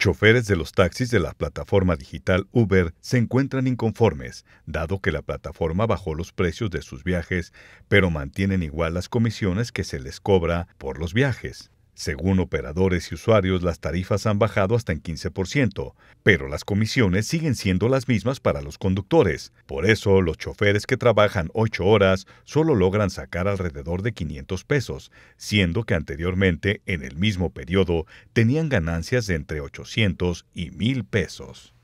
Choferes de los taxis de la plataforma digital Uber se encuentran inconformes, dado que la plataforma bajó los precios de sus viajes, pero mantienen igual las comisiones que se les cobra por los viajes. Según operadores y usuarios, las tarifas han bajado hasta en 15%, pero las comisiones siguen siendo las mismas para los conductores. Por eso, los choferes que trabajan 8 horas solo logran sacar alrededor de 500 pesos, siendo que anteriormente, en el mismo periodo, tenían ganancias de entre 800 y 1000 pesos.